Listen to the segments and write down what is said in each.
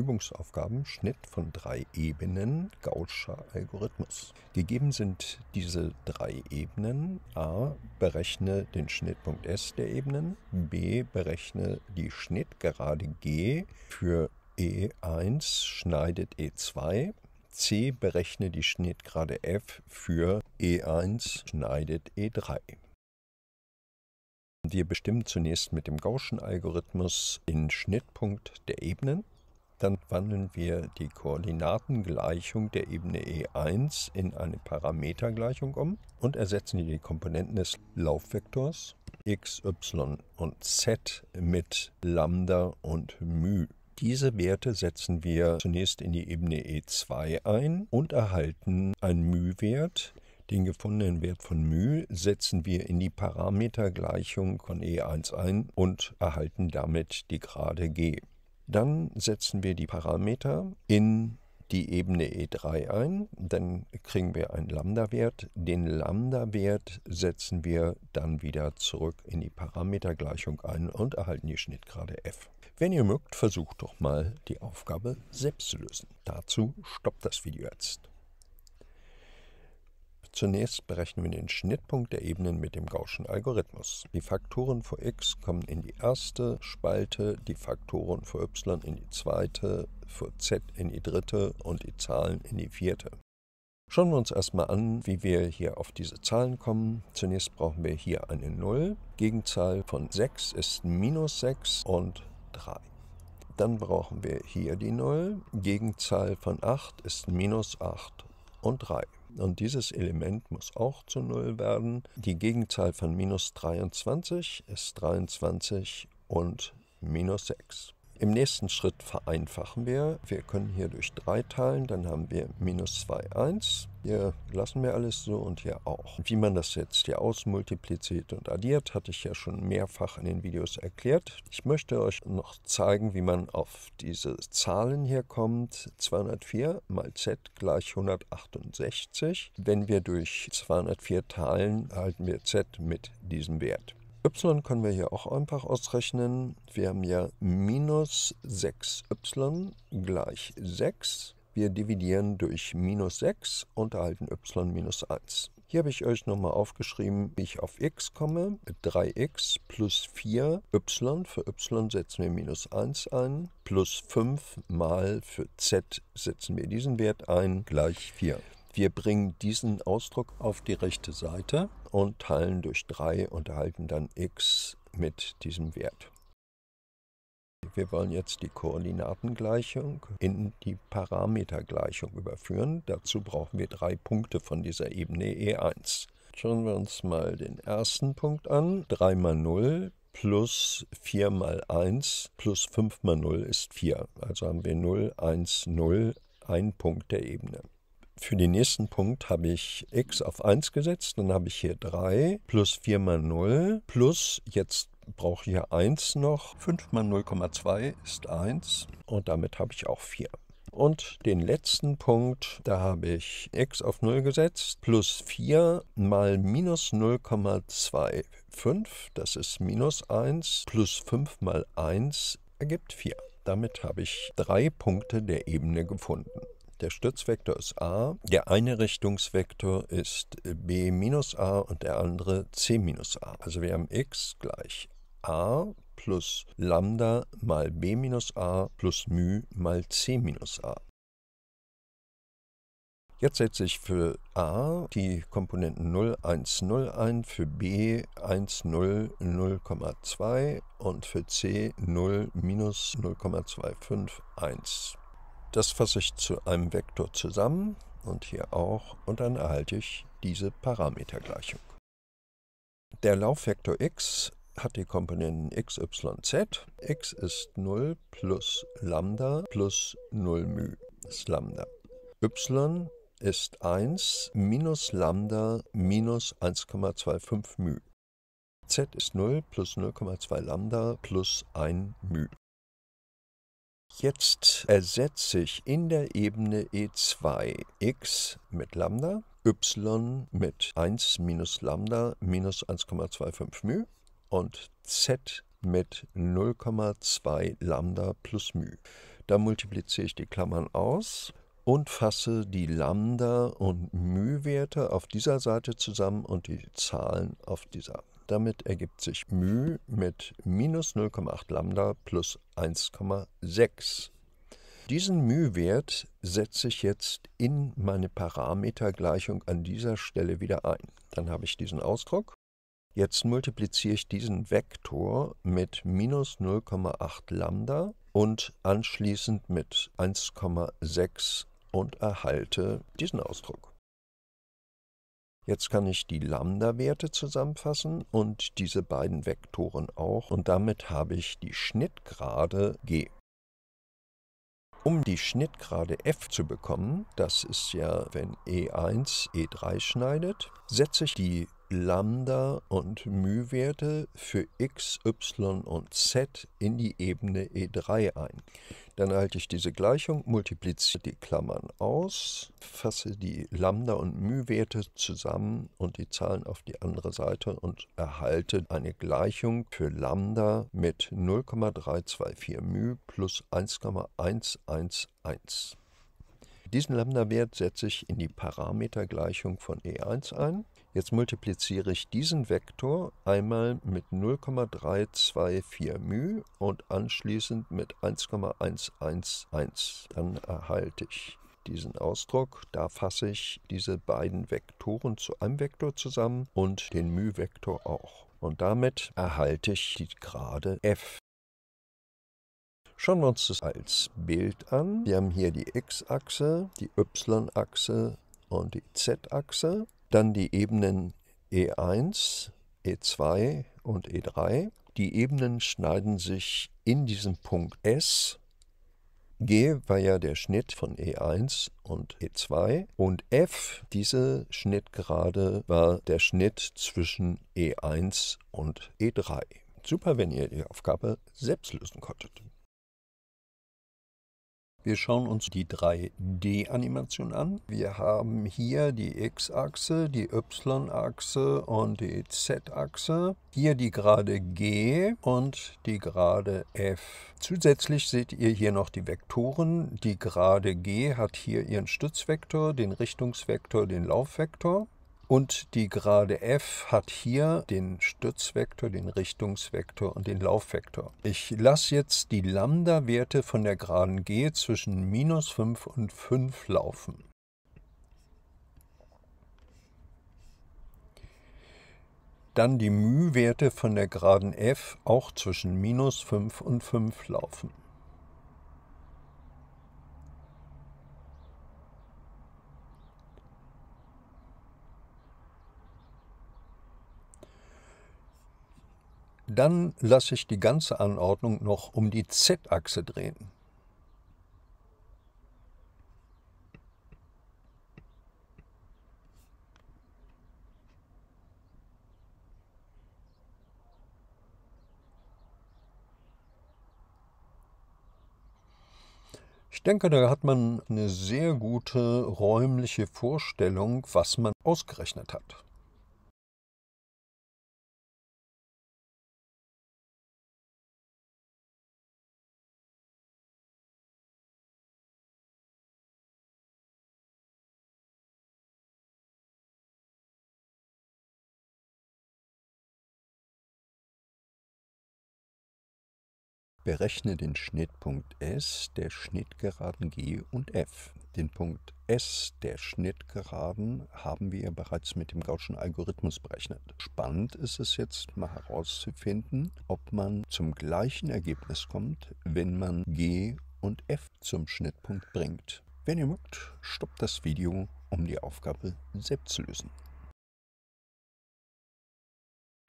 Übungsaufgaben Schnitt von drei Ebenen Gaußscher Algorithmus. Gegeben sind diese drei Ebenen. A. Berechne den Schnittpunkt S der Ebenen. B. Berechne die Schnittgerade G für E1 schneidet E2. C. Berechne die Schnittgerade F für E1 schneidet E3. Wir bestimmen zunächst mit dem Gaußschen Algorithmus den Schnittpunkt der Ebenen dann wandeln wir die Koordinatengleichung der Ebene E1 in eine Parametergleichung um und ersetzen die Komponenten des Laufvektors x, y und z mit Lambda und μ. Diese Werte setzen wir zunächst in die Ebene E2 ein und erhalten einen μ-Wert. Den gefundenen Wert von μ setzen wir in die Parametergleichung von E1 ein und erhalten damit die Gerade g. Dann setzen wir die Parameter in die Ebene E3 ein, dann kriegen wir einen Lambda-Wert. Den Lambda-Wert setzen wir dann wieder zurück in die Parametergleichung ein und erhalten die Schnittgrade f. Wenn ihr mögt, versucht doch mal die Aufgabe selbst zu lösen. Dazu stoppt das Video jetzt. Zunächst berechnen wir den Schnittpunkt der Ebenen mit dem Gaußschen Algorithmus. Die Faktoren vor x kommen in die erste Spalte, die Faktoren vor y in die zweite, vor z in die dritte und die Zahlen in die vierte. Schauen wir uns erstmal an, wie wir hier auf diese Zahlen kommen. Zunächst brauchen wir hier eine 0. Gegenzahl von 6 ist minus 6 und 3. Dann brauchen wir hier die 0. Gegenzahl von 8 ist minus 8 und 3. Und dieses Element muss auch zu 0 werden. Die Gegenzahl von minus 23 ist 23 und minus 6. Im nächsten Schritt vereinfachen wir. Wir können hier durch 3 teilen, dann haben wir minus 2, 1. Hier lassen wir alles so und hier auch. Wie man das jetzt hier ausmultipliziert und addiert, hatte ich ja schon mehrfach in den Videos erklärt. Ich möchte euch noch zeigen, wie man auf diese Zahlen hier kommt. 204 mal z gleich 168. Wenn wir durch 204 teilen, erhalten wir z mit diesem Wert y können wir hier auch einfach ausrechnen. Wir haben ja minus 6y gleich 6. Wir dividieren durch minus 6 und erhalten y minus 1. Hier habe ich euch nochmal aufgeschrieben, wie ich auf x komme. 3x plus 4y, für y setzen wir minus 1 ein, plus 5 mal für z setzen wir diesen Wert ein, gleich 4. Wir bringen diesen Ausdruck auf die rechte Seite und teilen durch 3 und erhalten dann x mit diesem Wert. Wir wollen jetzt die Koordinatengleichung in die Parametergleichung überführen. Dazu brauchen wir drei Punkte von dieser Ebene E1. Schauen wir uns mal den ersten Punkt an. 3 mal 0 plus 4 mal 1 plus 5 mal 0 ist 4. Also haben wir 0, 1, 0, ein Punkt der Ebene. Für den nächsten Punkt habe ich x auf 1 gesetzt, dann habe ich hier 3 plus 4 mal 0 plus jetzt brauche ich hier 1 noch. 5 mal 0,2 ist 1 und damit habe ich auch 4. Und den letzten Punkt, da habe ich x auf 0 gesetzt, plus 4 mal minus 0,25, das ist minus 1, plus 5 mal 1 ergibt 4. Damit habe ich drei Punkte der Ebene gefunden. Der Stützvektor ist a, der eine Richtungsvektor ist b minus a und der andere c minus a. Also wir haben x gleich a plus lambda mal b minus a plus μ mal c minus a. Jetzt setze ich für a die Komponenten 0, 1, 0 ein, für b 1, 0, 0,2 und für c 0, minus 0,25, 1. Das fasse ich zu einem Vektor zusammen und hier auch und dann erhalte ich diese Parametergleichung. Der Laufvektor x hat die Komponenten x, y, z. x ist 0 plus Lambda plus 0 μ ist Lambda. y ist 1 minus Lambda minus 1,25 μ. z ist 0 plus 0,2 Lambda plus 1 μ. Jetzt ersetze ich in der Ebene E2 x mit Lambda, y mit 1 minus Lambda minus 1,25 μ und z mit 0,2 Lambda plus μ. Da multipliziere ich die Klammern aus und fasse die Lambda- und μ-Werte auf dieser Seite zusammen und die Zahlen auf dieser. Damit ergibt sich μ mit minus 0,8 Lambda plus 1,6. Diesen μ-Wert setze ich jetzt in meine Parametergleichung an dieser Stelle wieder ein. Dann habe ich diesen Ausdruck. Jetzt multipliziere ich diesen Vektor mit minus 0,8 Lambda und anschließend mit 1,6 und erhalte diesen Ausdruck. Jetzt kann ich die Lambda-Werte zusammenfassen und diese beiden Vektoren auch und damit habe ich die Schnittgrade g. Um die Schnittgrade f zu bekommen, das ist ja, wenn e1 e3 e schneidet, setze ich die Lambda- und μ-Werte für x, y und z in die Ebene E3 ein. Dann halte ich diese Gleichung, multipliziere die Klammern aus, fasse die Lambda- und μ-Werte zusammen und die Zahlen auf die andere Seite und erhalte eine Gleichung für Lambda mit 0,324 μ plus 1,111. Diesen Lambda-Wert setze ich in die Parametergleichung von E1 ein Jetzt multipliziere ich diesen Vektor einmal mit 0,324 μ und anschließend mit 1,111. Dann erhalte ich diesen Ausdruck. Da fasse ich diese beiden Vektoren zu einem Vektor zusammen und den μ-Vektor auch. Und damit erhalte ich die Gerade f. Schauen wir uns das als Bild an. Wir haben hier die x-Achse, die y-Achse und die z-Achse. Dann die Ebenen E1, E2 e und E3. Die Ebenen schneiden sich in diesem Punkt S. G war ja der Schnitt von E1 und E2 und F, diese Schnittgerade, war der Schnitt zwischen E1 und E3. Super, wenn ihr die Aufgabe selbst lösen konntet. Wir schauen uns die 3D-Animation an. Wir haben hier die X-Achse, die Y-Achse und die Z-Achse. Hier die Gerade G und die Gerade F. Zusätzlich seht ihr hier noch die Vektoren. Die Gerade G hat hier ihren Stützvektor, den Richtungsvektor, den Laufvektor. Und die Gerade F hat hier den Stützvektor, den Richtungsvektor und den Laufvektor. Ich lasse jetzt die Lambda-Werte von der Geraden G zwischen minus 5 und 5 laufen. Dann die μ-Werte von der Geraden F auch zwischen minus 5 und 5 laufen. dann lasse ich die ganze Anordnung noch um die Z-Achse drehen. Ich denke, da hat man eine sehr gute räumliche Vorstellung, was man ausgerechnet hat. Berechne den Schnittpunkt S der Schnittgeraden G und F. Den Punkt S der Schnittgeraden haben wir bereits mit dem Gaußschen Algorithmus berechnet. Spannend ist es jetzt mal herauszufinden, ob man zum gleichen Ergebnis kommt, wenn man G und F zum Schnittpunkt bringt. Wenn ihr mögt, stoppt das Video, um die Aufgabe selbst zu lösen.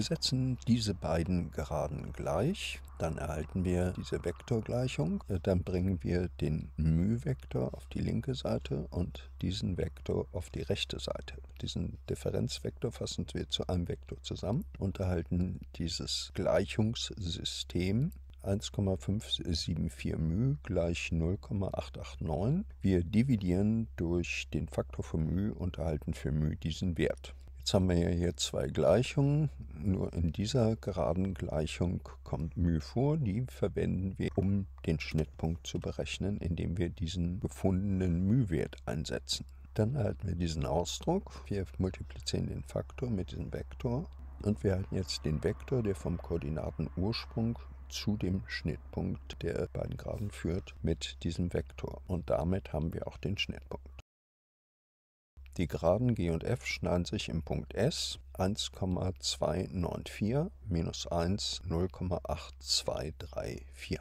Wir setzen diese beiden Geraden gleich, dann erhalten wir diese Vektorgleichung, äh, dann bringen wir den μ-Vektor auf die linke Seite und diesen Vektor auf die rechte Seite. Diesen Differenzvektor fassen wir zu einem Vektor zusammen und erhalten dieses Gleichungssystem 1,574 μ gleich 0,889. Wir dividieren durch den Faktor von μ und erhalten für μ diesen Wert. Jetzt haben wir hier zwei Gleichungen. Nur in dieser geraden Gleichung kommt μ vor. Die verwenden wir, um den Schnittpunkt zu berechnen, indem wir diesen gefundenen μ-Wert einsetzen. Dann erhalten wir diesen Ausdruck. Wir multiplizieren den Faktor mit diesem Vektor. Und wir erhalten jetzt den Vektor, der vom Koordinatenursprung zu dem Schnittpunkt der beiden Geraden führt, mit diesem Vektor. Und damit haben wir auch den Schnittpunkt. Die Geraden G und F schneiden sich im Punkt S 1,294 minus 1 0,8234.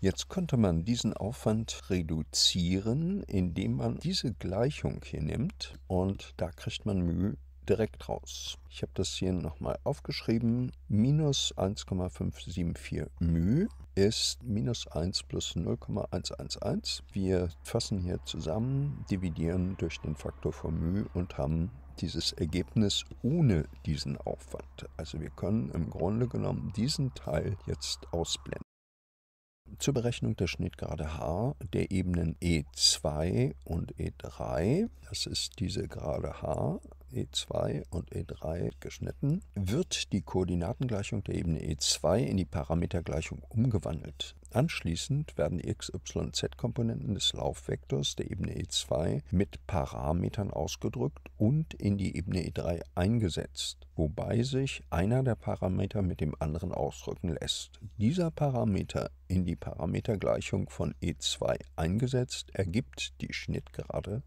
Jetzt könnte man diesen Aufwand reduzieren, indem man diese Gleichung hier nimmt und da kriegt man μ direkt raus. Ich habe das hier nochmal aufgeschrieben. Minus 1,574 μ ist minus 1 plus 0,111. Wir fassen hier zusammen, dividieren durch den Faktor von μ und haben dieses Ergebnis ohne diesen Aufwand. Also wir können im Grunde genommen diesen Teil jetzt ausblenden. Zur Berechnung der Schnittgrade H der Ebenen E2 und E3, das ist diese Gerade H, E2 und E3 geschnitten, wird die Koordinatengleichung der Ebene E2 in die Parametergleichung umgewandelt. Anschließend werden die x, y z-Komponenten des Laufvektors der Ebene E2 mit Parametern ausgedrückt und in die Ebene E3 eingesetzt, wobei sich einer der Parameter mit dem anderen ausdrücken lässt. Dieser Parameter in die Parametergleichung von E2 eingesetzt ergibt die Schnittgerade